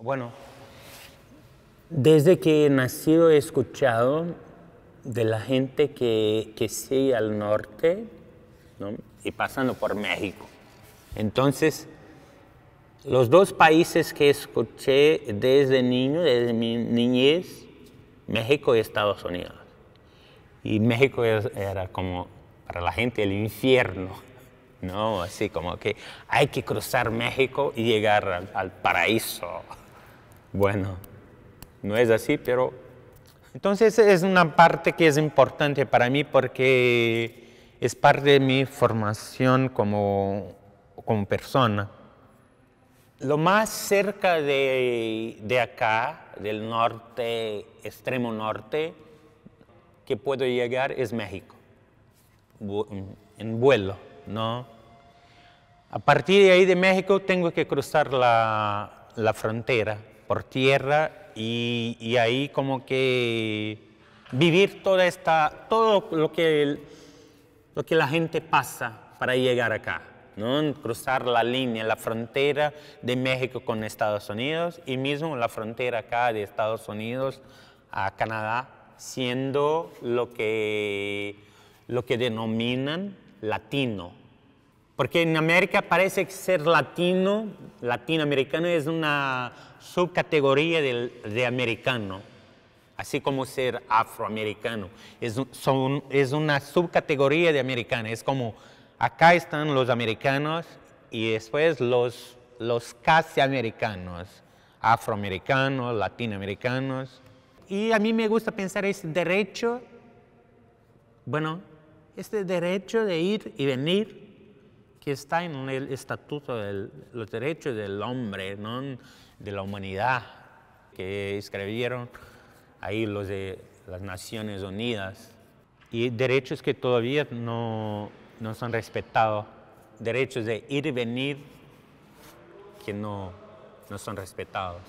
Bueno, desde que he nacido he escuchado de la gente que, sigue al norte ¿no? y pasando por México. Entonces, los dos países que escuché desde niño, desde mi niñez, México y Estados Unidos. Y México era como para la gente el infierno, ¿no? Así como que hay que cruzar México y llegar al paraíso. Bueno, no es así, pero... Entonces es una parte que es importante para mí porque es parte de mi formación como, persona. Lo más cerca de, acá, del norte, extremo norte, que puedo llegar es México, en vuelo, ¿no? A partir de ahí de México tengo que cruzar la frontera por tierra y, ahí como que vivir toda esta, todo lo que, lo que la gente pasa para llegar acá. ¿no? cruzar la línea, la frontera de México con Estados Unidos y mismo la frontera acá de Estados Unidos a Canadá, siendo lo que, lo que denominan latino, porque en América parece que ser latino, latinoamericano es una subcategoría de, de americano, así como ser afroamericano. Es, es una subcategoría de americano. Es como acá están los americanos y después los, los casi americanos, afroamericanos, latinoamericanos. Y a mí me gusta pensar ese derecho, bueno, este derecho de ir y venir que está en el estatuto de los derechos del hombre, ¿no? de la humanidad, que escribieron ahí los de las Naciones Unidas, y derechos que todavía no, son respetados, derechos de ir y venir que no, no son respetados.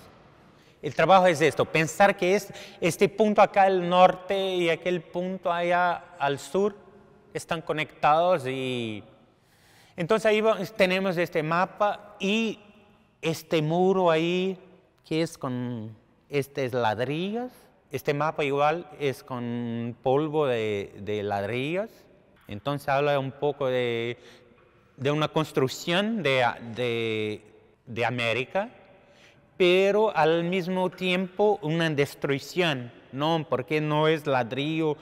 El trabajo es esto, pensar que es este punto acá al norte y aquel punto allá al sur están conectados y entonces ahí tenemos este mapa y este muro ahí, que es con estas ladrillas. Este mapa igual es con polvo de, de ladrillas. Entonces habla un poco de, una construcción de, de, América, pero al mismo tiempo una destrucción, ¿no? Porque no es ladrillo,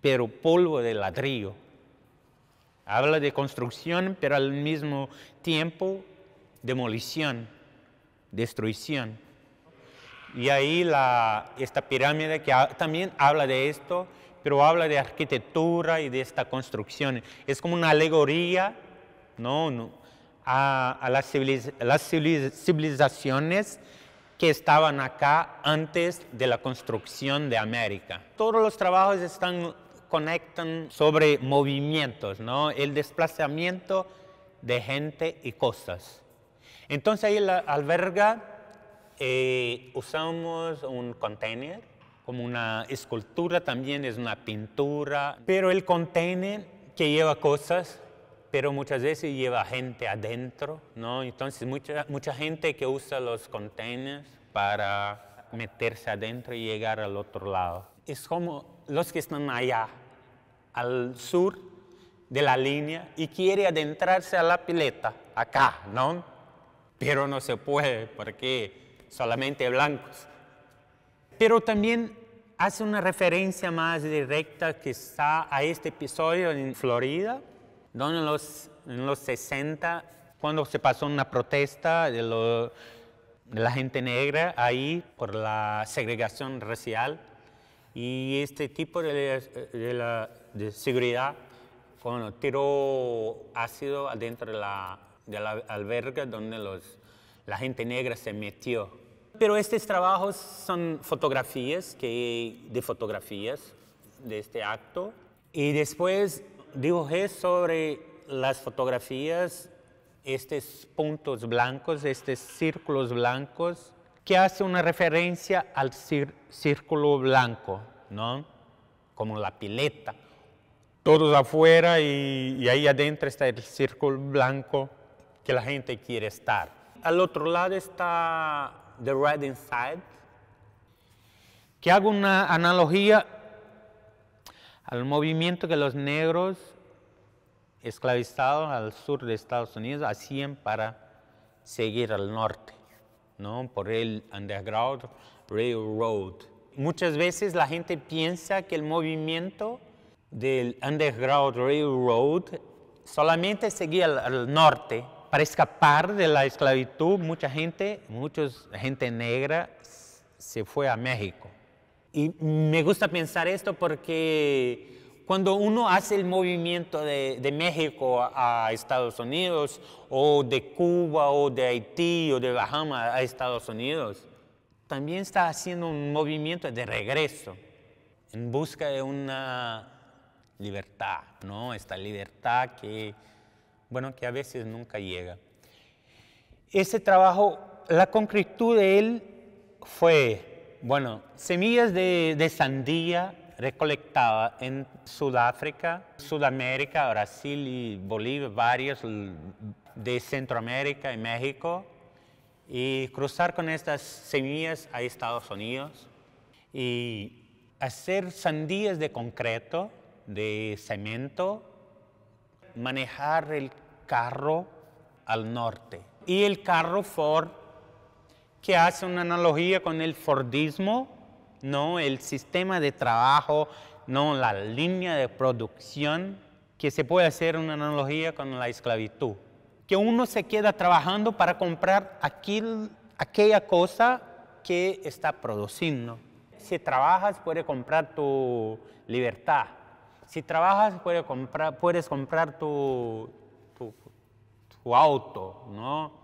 pero polvo de ladrillo. Habla de construcción, pero al mismo tiempo demolición, destrucción. Y ahí la, esta pirámide que también habla de esto, pero habla de arquitectura y de esta construcción. Es como una alegoría ¿no? a, las civilizaciones que estaban acá antes de la construcción de América. Todos los trabajos están conectan sobre movimientos, El desplazamiento de gente y cosas. Entonces ahí la alberga eh, usamos un container como una escultura, también es una pintura, pero el container que lleva cosas, pero muchas veces lleva gente adentro, ¿no? Entonces mucha, mucha gente que usa los containers para meterse adentro y llegar al otro lado es como los que están allá, al sur de la línea, y quiere adentrarse a la pileta, acá, ¿no? Pero no se puede porque solamente blancos. Pero también hace una referencia más directa que está a este episodio en Florida, donde en los, 60, cuando se pasó una protesta de, la gente negra ahí por la segregación racial, y este tipo de, de, la, seguridad bueno, tiró ácido adentro de la, de la alberga donde los, la gente negra se metió. Pero estos trabajos son fotografías, que, de fotografías de este acto. Y después dibujé sobre las fotografías estos puntos blancos, estos círculos blancos que hace una referencia al círculo blanco, ¿no? Como la pileta. Todos afuera y, ahí adentro está el círculo blanco que la gente quiere estar. Al otro lado está The Red Inside, que hago una analogía al movimiento que los negros esclavizados al sur de Estados Unidos hacían para seguir al norte. ¿no? por el Underground Railroad. Muchas veces la gente piensa que el movimiento del Underground Railroad solamente seguía al, al norte. Para escapar de la esclavitud, mucha gente, mucha gente negra se fue a México. Y me gusta pensar esto porque cuando uno hace el movimiento de, México a, Estados Unidos, o de Cuba, o de Haití, o de Bahamas a Estados Unidos, también está haciendo un movimiento de regreso en busca de una libertad, ¿no? Esta libertad que, bueno, que a veces nunca llega. Ese trabajo, la concretud de él fue, bueno, semillas de sandía recolectaba en Sudáfrica, Sudamérica, Brasil y Bolivia, varios de Centroamérica y México, y cruzar con estas semillas a Estados Unidos y hacer sandías de concreto, de cemento, manejar el carro al norte. Y el carro Ford, que hace una analogía con el Fordismo, no el sistema de trabajo, no la línea de producción, que se puede hacer una analogía con la esclavitud. Que uno se queda trabajando para comprar aquella cosa que está produciendo. Si trabajas, puedes comprar tu libertad. Si trabajas, puedes comprar, tu, tu auto, ¿no?